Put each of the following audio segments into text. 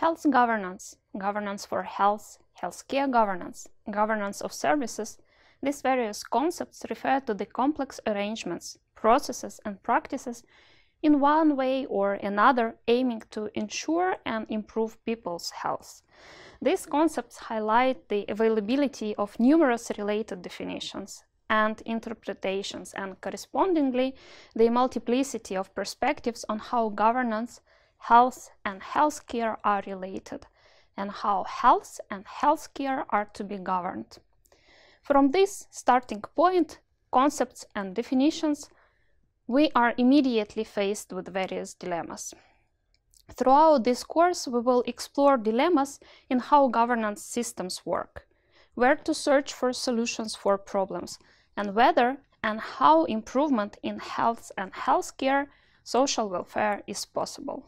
Health governance, governance for health, healthcare governance, governance of services, these various concepts refer to the complex arrangements, processes and practices in one way or another aiming to ensure and improve people's health. These concepts highlight the availability of numerous related definitions and interpretations and correspondingly the multiplicity of perspectives on how governance health and healthcare are related and how health and healthcare are to be governed. From this starting point, concepts and definitions, we are immediately faced with various dilemmas. Throughout this course, we will explore dilemmas in how governance systems work, where to search for solutions for problems, and whether and how improvement in health and healthcare, social welfare is possible.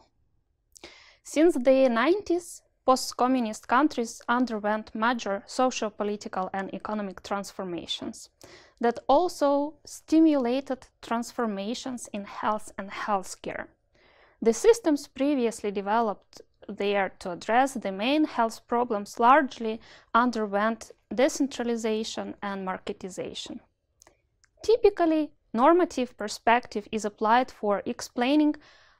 Since the 90s, post-communist countries underwent major social, political and economic transformations that also stimulated transformations in health and healthcare. The systems previously developed there to address the main health problems largely underwent decentralization and marketization. Typically, normative perspective is applied for explaining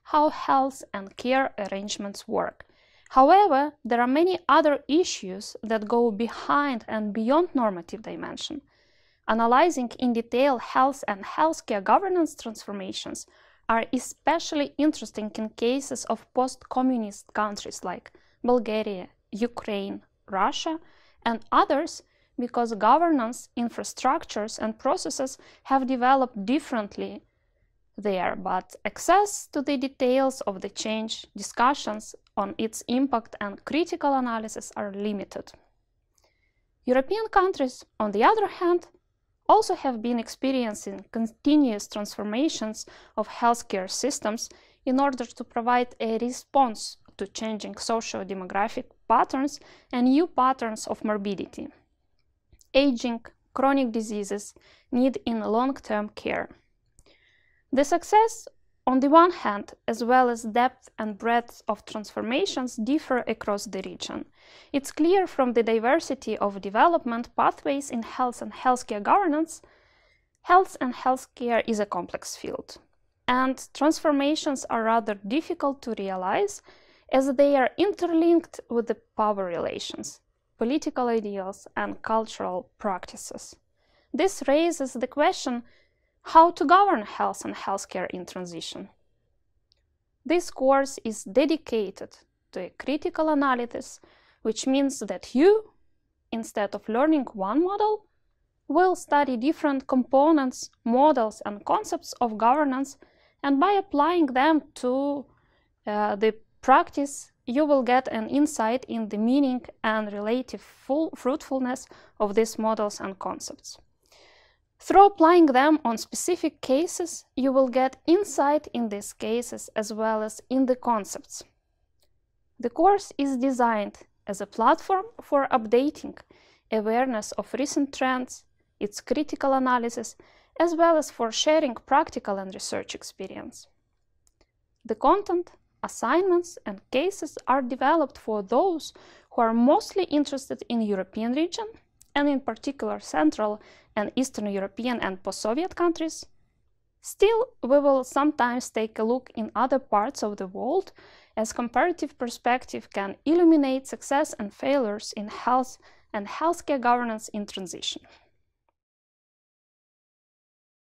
how health and care arrangements work. However, there are many other issues that go behind and beyond normative dimension. Analyzing in detail health and healthcare governance transformations are especially interesting in cases of post-communist countries like Bulgaria, Ukraine, Russia, and others because governance, infrastructures, and processes have developed differently there, but access to the details of the change, discussions on its impact and critical analysis are limited. European countries, on the other hand, also have been experiencing continuous transformations of healthcare systems in order to provide a response to changing socio-demographic patterns and new patterns of morbidity. Aging, chronic diseases, need in long-term care. The success, on the one hand, as well as depth and breadth of transformations differ across the region. It's clear from the diversity of development pathways in health and healthcare governance, health and healthcare is a complex field. And transformations are rather difficult to realize as they are interlinked with the power relations, political ideals and cultural practices. This raises the question how to govern health and healthcare in transition. This course is dedicated to critical analysis, which means that you, instead of learning one model, will study different components, models and concepts of governance and by applying them to uh, the practice you will get an insight in the meaning and relative full fruitfulness of these models and concepts. Through applying them on specific cases, you will get insight in these cases as well as in the concepts. The course is designed as a platform for updating awareness of recent trends, its critical analysis, as well as for sharing practical and research experience. The content, assignments and cases are developed for those who are mostly interested in European region and in particular Central and Eastern European and post-Soviet countries. Still, we will sometimes take a look in other parts of the world as comparative perspective can illuminate success and failures in health and healthcare governance in transition.